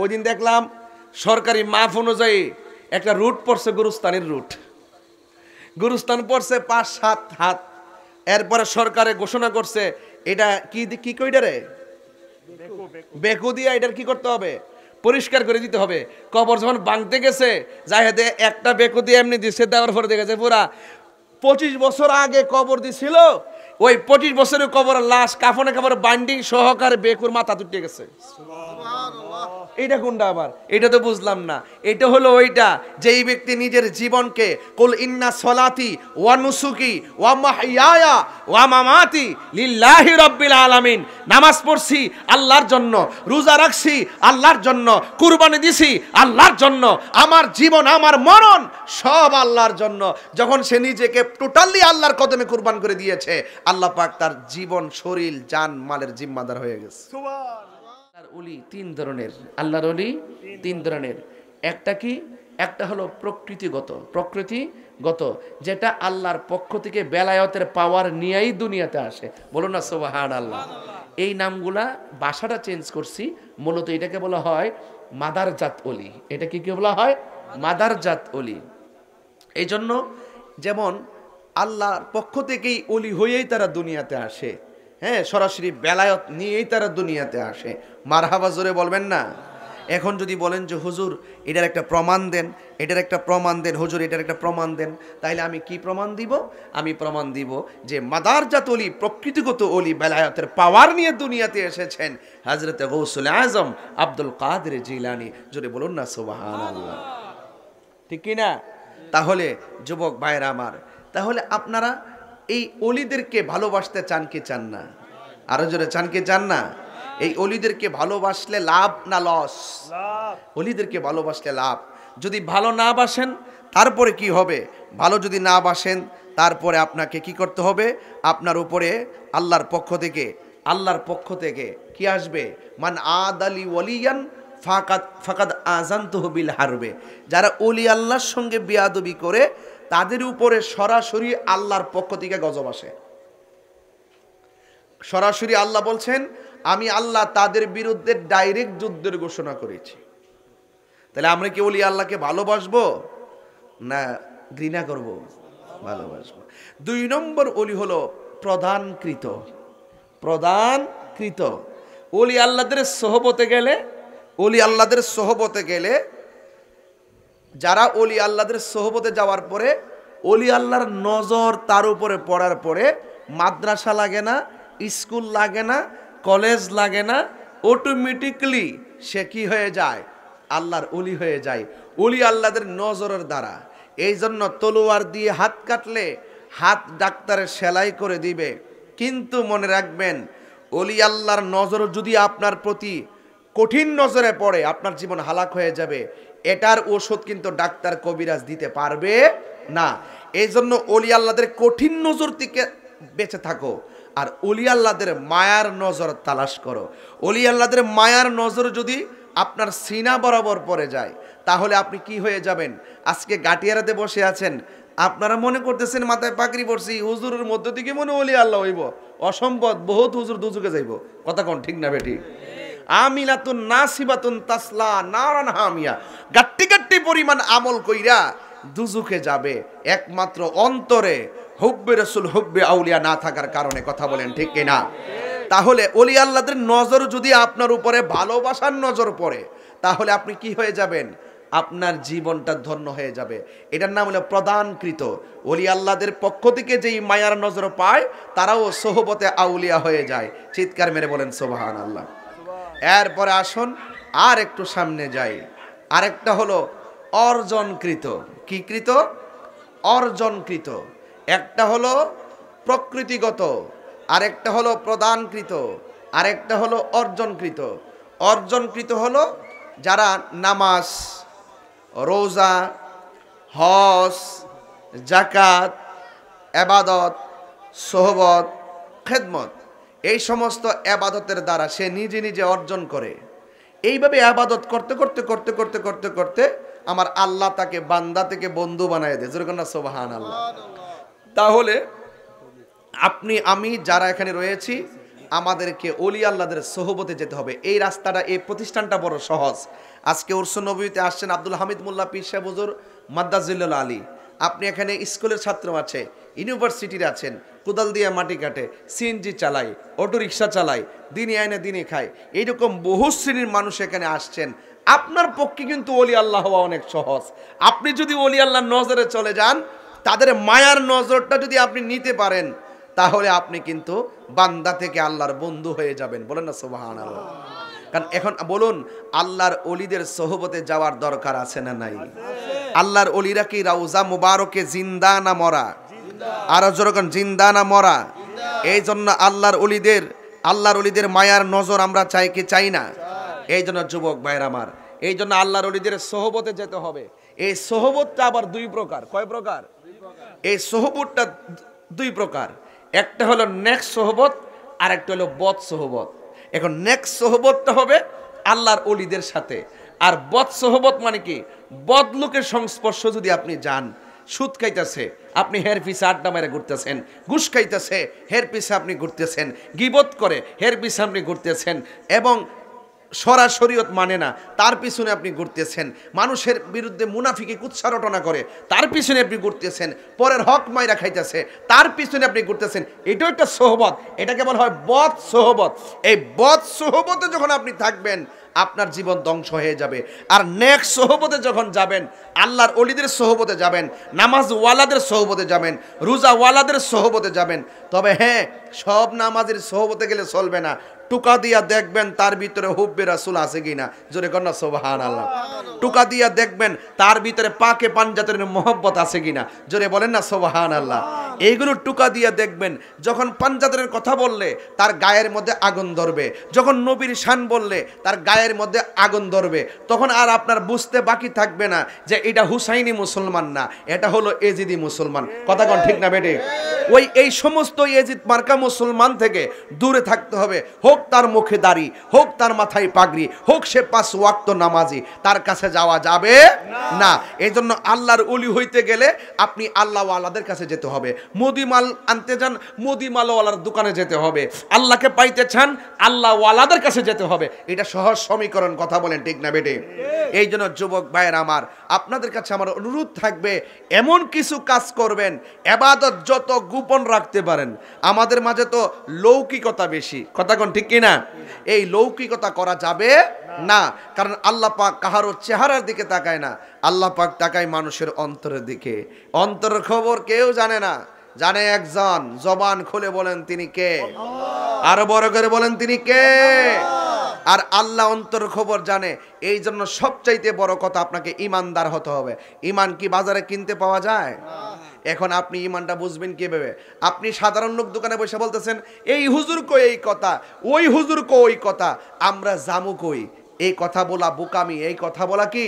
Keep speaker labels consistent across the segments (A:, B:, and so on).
A: ওই দিন দেখলাম সরকারি মাপ অনুযায়ী একটা রুট পড়ছে গুরুস্থানের রুট গুরুস্থান পড়ছে পাঁচ সাত হাত এরপরে সরকারে ঘোষণা করছে এটা কি কি কইটা রে বেকু দিয়ে এটার কি করতে হবে পরিষ্কার করে দিতে হবে কবর যখন বাঁধতে গেছে জাহেদে একটা বেকু দিয়ে এমনি দিচ্ছে দেওয়ার পরে দেখেছে পুরা পঁচিশ বছর আগে কবর দিছিল ওই পঁচিশ বছরের কবর লাশ কাফনে কাপড় বান্ডিং সহকার বেকুর মাথা তুটিয়ে গেছে এটা কোনটা আবার এটা তো বুঝলাম না এটা হলো ওইটা যেই ব্যক্তি নিজের জীবনকে কুল ইন্না সলাতি ওয়া নুসুকি ওয়া মাহিয়ায়া ওয়া মামাতি লিল্লাহি রাব্বিল আলামিন নামাজ পড়ছি আল্লাহর জন্য রোজা রাখছি আল্লাহর জন্য কুরবানি দিছি আল্লাহর জন্য আমার জীবন আমার মরণ সব আল্লাহর জন্য যখন সে নিজেকে টোটালি আল্লাহর কদমে কুরবান করে দিয়েছে আল্লাহ পাক তার জীবন শরীর জান মালের জিম্মাদার হয়ে গেছে তিন ধরনের আল্লাহর অলি তিন ধরনের একটা কি একটা হলো প্রকৃতিগত প্রকৃতিগত যেটা আল্লাহর পক্ষ থেকে বেলায়তের পাওয়ার নিয়েই দুনিয়াতে আসে বলো না সোবাহ আল্লাহ এই নামগুলা বাসাটা চেঞ্জ করছি মূলত এটাকে বলা হয় মাদার জাত অলি এটা কি কি বলা হয় মাদার জাত অলি এই জন্য যেমন আল্লাহর পক্ষ থেকেই অলি হয়েই তারা দুনিয়াতে আসে হ্যাঁ সরাসরি বেলায়ত নিয়েই তারা দুনিয়াতে আসে মারহাবা জোরে বলবেন না এখন যদি বলেন যে হুজুর এটার একটা প্রমাণ দেন এটার একটা প্রমাণ দেন হুজুর এটার একটা প্রমাণ দেন তাইলে আমি কি প্রমাণ দিব আমি প্রমাণ দিব যে মাদারজাত অলি প্রকৃতিগত অলি বেলায়তের পাওয়ার নিয়ে দুনিয়াতে এসেছেন হাজরত গৌসুল আজম আব্দুল কাদের জিলানি জোরে বলুন না সুবাহ ঠিক কিনা তাহলে যুবক ভাইরা আমার তাহলে আপনারা এই অলিদেরকে ভালোবাসতে চান কে চান না আরো জোরে চান কে চান না এই অলিদেরকে ভালোবাসলে লাভ না লস অলিদেরকে ভালোবাসলে লাভ যদি ভালো না বাসেন তারপরে কি হবে ভালো যদি না বাসেন তারপরে আপনাকে কি করতে হবে আপনার উপরে আল্লাহর পক্ষ থেকে আল্লাহর পক্ষ থেকে কি আসবে মান আদ আলী ওলিয়ান ফাকাত ফাকাদ আজান্ত হবিল হারবে যারা অলি আল্লাহর সঙ্গে বিয়াদবি করে তাদের উপরে সরাসরি আল্লাহর পক্ষ থেকে গজব আসে সরাসরি আল্লাহ বলছেন আমি আল্লাহ তাদের বিরুদ্ধে ডাইরেক্ট যুদ্ধের ঘোষণা করেছি তাহলে আমরা কি বলি আল্লাহকে ভালোবাসবো না ঘৃণা করব ভালোবাসবো দুই নম্বর অলি হলো প্রধানকৃত প্রধানকৃত অলি আল্লাদের সহবতে গেলে অলি আল্লাদের সহবতে গেলে যারা অলি আল্লাহদের সোহবতে যাওয়ার পরে অলি আল্লাহর নজর তার উপরে পড়ার পরে মাদ্রাসা লাগে না স্কুল লাগে না কলেজ লাগে না অটোমেটিকলি সে কি হয়ে যায় আল্লাহর অলি হয়ে যায় অলি আল্লাহদের নজরের দ্বারা এই জন্য তলোয়ার দিয়ে হাত কাটলে হাত ডাক্তারের সেলাই করে দিবে কিন্তু মনে রাখবেন অলি আল্লাহর নজর যদি আপনার প্রতি কঠিন নজরে পড়ে আপনার জীবন হালাক হয়ে যাবে এটার ওষুধ কিন্তু ডাক্তার কবিরাজ দিতে পারবে না এই জন্য অলি আল্লাদের কঠিন নজর থেকে বেঁচে থাকো আর অলি আল্লাদের মায়ার নজর তালাশ করো অলি আল্লাদের মায়ার নজর যদি আপনার সিনা বরাবর পড়ে যায় তাহলে আপনি কি হয়ে যাবেন আজকে গাটিয়ারাতে বসে আছেন আপনারা মনে করতেছেন মাথায় পাকড়ি পড়ছি হুজুরের মধ্য থেকে মনে অলি আল্লাহ হইব অসম্পদ বহুত হুজুর দুজুকে যাইব কথা কোন ঠিক না বেটি আমিনাতুন নাসিবাতুন তাসলা নারান হামিয়া গাট্টি গাট্টি পরিমাণ আমল কইরা দুজুকে যাবে একমাত্র অন্তরে হুব্বে রসুল হুব্বে আউলিয়া না থাকার কারণে কথা বলেন ঠিক কিনা তাহলে অলি আল্লাদের নজর যদি আপনার উপরে ভালোবাসার নজর পড়ে তাহলে আপনি কি হয়ে যাবেন আপনার জীবনটা ধন্য হয়ে যাবে এটার নাম হলো প্রদানকৃত অলি আল্লাদের পক্ষ থেকে যেই মায়ার নজর পায় তারাও সোহবতে আউলিয়া হয়ে যায় চিৎকার মেরে বলেন সোবাহান আল্লাহ এরপরে আসুন আর একটু সামনে যাই আরেকটা হলো অর্জনকৃত কৃত অর্জনকৃত একটা হলো প্রকৃতিগত আরেকটা হলো প্রদানকৃত আরেকটা হলো অর্জনকৃত অর্জনকৃত হলো যারা নামাজ রোজা হস জাকাত এবাদত সোহবত খেদমত এই সমস্ত আবাদতের দ্বারা সে নিজে নিজে অর্জন করে এইভাবে আবাদত করতে করতে করতে করতে করতে করতে আমার আল্লাহ তাকে বান্দা থেকে বন্ধু বানায় দেয় যেরকম না সোবাহান আল্লাহ তাহলে আপনি আমি যারা এখানে রয়েছি আমাদেরকে অলি আল্লাহদের সহবতে যেতে হবে এই রাস্তাটা এই প্রতিষ্ঠানটা বড় সহজ আজকে নবীতে আসছেন আব্দুল হামিদ মোল্লা পিসা বজুর মাদ্দাজুল্লাহ আলী আপনি এখানে স্কুলের ছাত্র আছে ইউনিভার্সিটির আছেন কোদাল দিয়ে মাটি কাটে সিএনজি চালায় অটোরিকশা চালায় দিনে আয়না দিনে খায় এইরকম বহু শ্রেণীর মানুষ এখানে আসছেন আপনার পক্ষে কিন্তু অলি আল্লাহ হওয়া অনেক সহজ আপনি যদি অলি আল্লাহর নজরে চলে যান তাদের মায়ার নজরটা যদি আপনি নিতে পারেন তাহলে আপনি কিন্তু বান্দা থেকে আল্লাহর বন্ধু হয়ে যাবেন বলেন না সোবাহান কারণ এখন বলুন আল্লাহর অলিদের সহবতে যাওয়ার দরকার আছে না নাই আল্লাহর অলিরা কি রাউজা মুবারকে জিন্দা না মরা আরো যেরকম জিন্দা না মরা এই জন্য আল্লাহর অলিদের আল্লাহর অলিদের মায়ার নজর আমরা চাই কি চাই না এই জন্য যুবক ভাইর আমার এই জন্য আল্লাহর অলিদের সহবতে যেতে হবে এই সহবতটা আবার দুই প্রকার কয় প্রকার এই সহবতটা দুই প্রকার একটা হলো নেক সহবত আর একটা হলো বদ সহবত এখন নেক সহবতটা হবে আল্লাহর অলিদের সাথে আর বদ সহবত মানে কি বদলুকের সংস্পর্শ যদি আপনি যান সুদ খাইতেছে আপনি হের পিসে আড্ডা মারে ঘুরতেছেন ঘুষ খাইতেছে হের পিসে আপনি ঘুরতেছেন গিবত করে হের পিসে আপনি ঘুরতেছেন এবং সরাসরিয়ত মানে না তার পিছনে আপনি ঘুরতেছেন মানুষের বিরুদ্ধে মুনাফিকে কুৎসা রটনা করে তার পিছনে আপনি ঘুরতেছেন পরের হক মাইরা খাইতেছে তার পিছনে আপনি ঘুরতেছেন এটাও একটা সোহবত এটাকে বলা হয় বধ সোহবত এই বধ সোহবতে যখন আপনি থাকবেন আপনার জীবন ধ্বংস হয়ে যাবে আর নেক সোহবতে যখন যাবেন আল্লাহর অলিদের সোহবতে যাবেন নামাজ ওয়ালাদের সোহবতে যাবেন রোজা ওয়ালাদের সোহবতে যাবেন তবে হ্যাঁ সব নামাজের সোহবতে গেলে চলবে না টুকা দিয়া দেখবেন তার ভিতরে হুব্বে রাসুল আছে কিনা জোরে কন্যা সোভান আল্লাহ টুকা দিয়া দেখবেন তার ভিতরে পাকে পাঞ্জাতের মহব্বত আছে কিনা জোরে বলেন না সোবাহান আল্লাহ এইগুলো টুকা দিয়া দেখবেন যখন পাঞ্জাতের কথা বললে তার গায়ের মধ্যে আগুন ধরবে যখন নবীর শান বললে তার গায়ের মধ্যে আগুন ধরবে তখন আর আপনার বুঝতে বাকি থাকবে না যে এটা হুসাইনি মুসলমান না এটা হলো এজিদি মুসলমান কথা কন ঠিক না বেটে ওই এই সমস্ত এজিদ মার্কা মুসলমান থেকে দূরে থাকতে হবে হোক তার মুখে দাড়ি হোক তার মাথায় পাগড়ি হোক সে পাঁচ ওয়াক্ত নামাজি তার কাছে কাছে যাওয়া যাবে না এই জন্য আল্লাহর অলি হইতে গেলে আপনি আল্লাহওয়ালাদের কাছে যেতে হবে মুদিমাল আনতে যান মুদিমালওয়ালার দোকানে যেতে হবে আল্লাহকে পাইতে চান আল্লাহওয়ালাদের কাছে যেতে হবে এটা সহজ সমীকরণ কথা বলেন ঠিক না বেটে এই জন্য যুবক ভাইয়ের আমার আপনাদের কাছে আমার অনুরোধ থাকবে এমন কিছু কাজ করবেন এবাদত যত গোপন রাখতে পারেন আমাদের মাঝে তো লৌকিকতা বেশি কথা কোন ঠিক কিনা এই লৌকিকতা করা যাবে না কারণ আল্লাহ পাক কাহারও চেহারার দিকে তাকায় না আল্লাহ পাক তাকায় মানুষের অন্তরের দিকে অন্তরের খবর কেউ জানে না জানে একজন জবান খুলে বলেন তিনি কে আরো বড় করে বলেন তিনি কে আর আল্লাহ অন্তর খবর জানে এই জন্য সবচাইতে বড় কথা আপনাকে ইমানদার হতে হবে ইমান কি বাজারে কিনতে পাওয়া যায় এখন আপনি ইমানটা বুঝবেন কিভাবে আপনি সাধারণ লোক দোকানে বসে বলতেছেন এই হুজুর কই এই কথা ওই হুজুর কই ওই কথা আমরা জামু কই এই কথা বলা বোকামি এই কথা বলা কি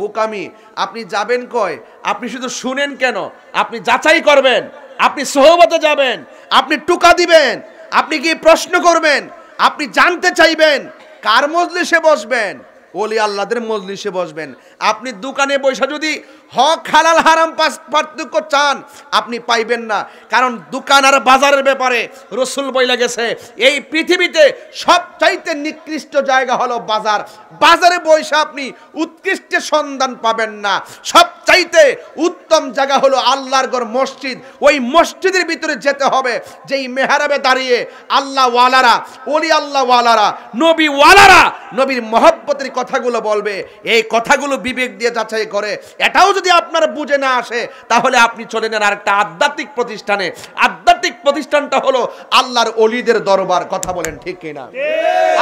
A: বোকামি আপনি যাবেন কয় আপনি শুধু শুনেন কেন আপনি যাচাই করবেন আপনি সহবতে যাবেন আপনি টুকা দিবেন আপনি কি প্রশ্ন করবেন আপনি জানতে চাইবেন কার মজলিসে বসবেন ওলি আল্লাদের মজলিসে বসবেন আপনি দোকানে বৈশা যদি হক হালাল হারাম পার্থক্য চান আপনি পাইবেন না কারণ দোকান আর বাজারের ব্যাপারে রসুল বই গেছে এই পৃথিবীতে সবচাইতে নিকৃষ্ট জায়গা হলো বাজার বাজারে বসে আপনি উৎকৃষ্টের সন্ধান পাবেন না সবচাইতে উত্তম জায়গা হলো আল্লাহর গড় মসজিদ ওই মসজিদের ভিতরে যেতে হবে যেই মেহারাবে দাঁড়িয়ে আল্লাহ ওয়ালারা অলি আল্লাহ ওয়ালারা নবী ওয়ালারা নবীর মহব্বতের কথাগুলো বলবে এই কথাগুলো বিবেক দিয়ে যাচাই করে এটাও যদি আপনার বুঝে না আসে তাহলে আপনি চলে নেন আরেকটা আধ্যাত্মিক প্রতিষ্ঠানে আধ্যাত্মিক প্রতিষ্ঠানটা হলো আল্লাহর অলিদের দরবার কথা বলেন ঠিক কিনা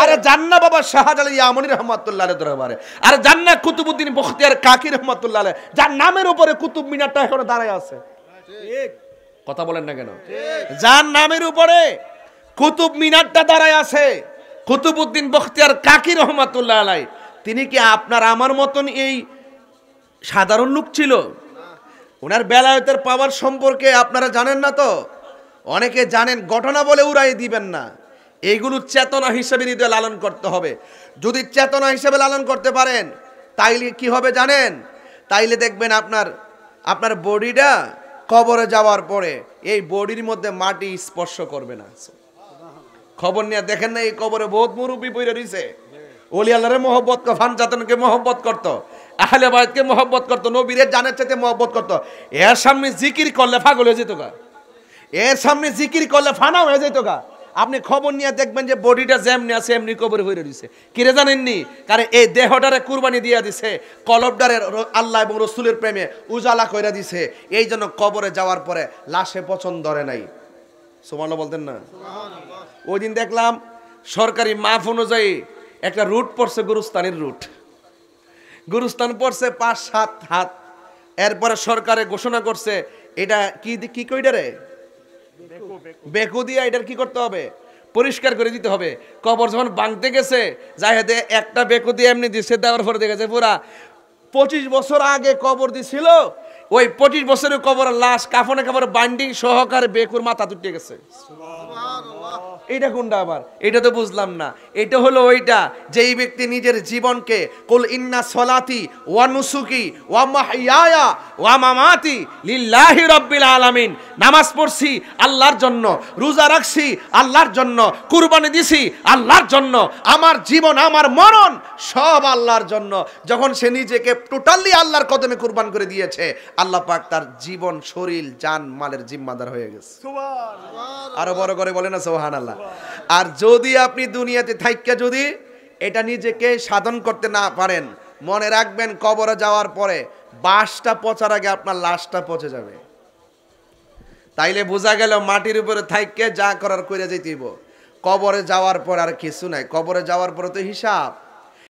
A: আরে জান্না বাবা শাহজালি আমনি রহমতুল্লাহ দরবারে আরে জান্না কুতুবুদ্দিন বখতিয়ার কাকি রহমতুল্লাহ যার নামের উপরে কুতুব মিনারটা এখন দাঁড়ায় আছে কথা বলেন না কেন যার নামের উপরে কুতুব মিনারটা দাঁড়ায় আছে কুতুবুদ্দিন বখতিয়ার কাকি রহমতুল্লাহ আলাই তিনি কি আপনার আমার মতন এই সাধারণ লোক ছিল ওনার বেলায়তের পাওয়ার সম্পর্কে আপনারা জানেন না তো অনেকে জানেন ঘটনা বলে উড়াই দিবেন না এইগুলো চেতনা হিসেবে হৃদয় লালন করতে হবে যদি চেতনা হিসেবে লালন করতে পারেন তাইলে কি হবে জানেন তাইলে দেখবেন আপনার আপনার বডিটা কবরে যাওয়ার পরে এই বডির মধ্যে মাটি স্পর্শ করবে না খবর নিয়ে দেখেন না এই কবরে বহুত মুরুবি পইরা রয়েছে অলি মহব্বত ফান জাতনকে মহব্বত করতো আহলে বাইতকে মহব্বত করতো নবীরে জানের চাইতে মহব্বত করতো এর সামনে জিকির করলে ফাগল হয়ে যেত গা এর সামনে জিকির করলে ফানা হয়ে যেত গা আপনি খবর নিয়ে দেখবেন যে বডিটা যেমনি আছে এমনি কবর হয়ে রয়েছে কিরে জানেননি কারে এই দেহটারে কুরবানি দিয়ে দিছে কলবডারে আল্লাহ এবং রসুলের প্রেমে উজালা কইরা দিছে এই জন্য কবরে যাওয়ার পরে লাশে পছন্দ ধরে নাই সোমালো বলতেন না ওই দিন দেখলাম সরকারি মাফ অনুযায়ী একটা রুট পড়ছে গুরুস্তানির রুট গুরুস্থান পড়ছে পাঁচ সাত হাত এরপরে সরকারে ঘোষণা করছে এটা কি কি কইটা রে বেকু দিয়ে এটার কি করতে হবে পরিষ্কার করে দিতে হবে কবর যখন বাংতে গেছে জাহেদে একটা বেকু দিয়ে এমনি দিচ্ছে দেওয়ার পরে দেখেছে পুরা পঁচিশ বছর আগে কবর দিছিল ওই পঁচিশ বছরের কবর লাশ কাফনে কাপড় বান্ডিং সহকারে বেকুর মাথা তুটে গেছে এটা কোনটা আবার এটা তো বুঝলাম না এটা হলো ওইটা যেই ব্যক্তি নিজের জীবনকে কুল ইন্না সলাতি ওয়া নুসুকি ওয়া মাহিয়ায়া ওয়া মামাতি লিল্লাহি রাব্বিল আলামিন নামাজ পড়ছি আল্লাহর জন্য রোজা রাখছি আল্লাহর জন্য কুরবানি দিছি আল্লাহর জন্য আমার জীবন আমার মরণ সব আল্লাহর জন্য যখন সে নিজেকে টোটালি আল্লাহর কদমে কুরবান করে দিয়েছে আল্লাহ পাক তার জীবন শরীর জান মালের জিম্মাদার হয়ে গেছে আরো বড় করে বলে না সোহান আল্লাহ আর যদি আপনি দুনিয়াতে থাইকা যদি এটা নিজেকে সাধন করতে না পারেন মনে রাখবেন কবরে যাওয়ার পরে বাসটা পচার আগে আপনার লাশটা পচে যাবে তাইলে বোঝা গেল মাটির উপরে থাইকে যা করার করে যেতেইব কবরে যাওয়ার পর আর কিছু নাই কবরে যাওয়ার পরে তো হিসাব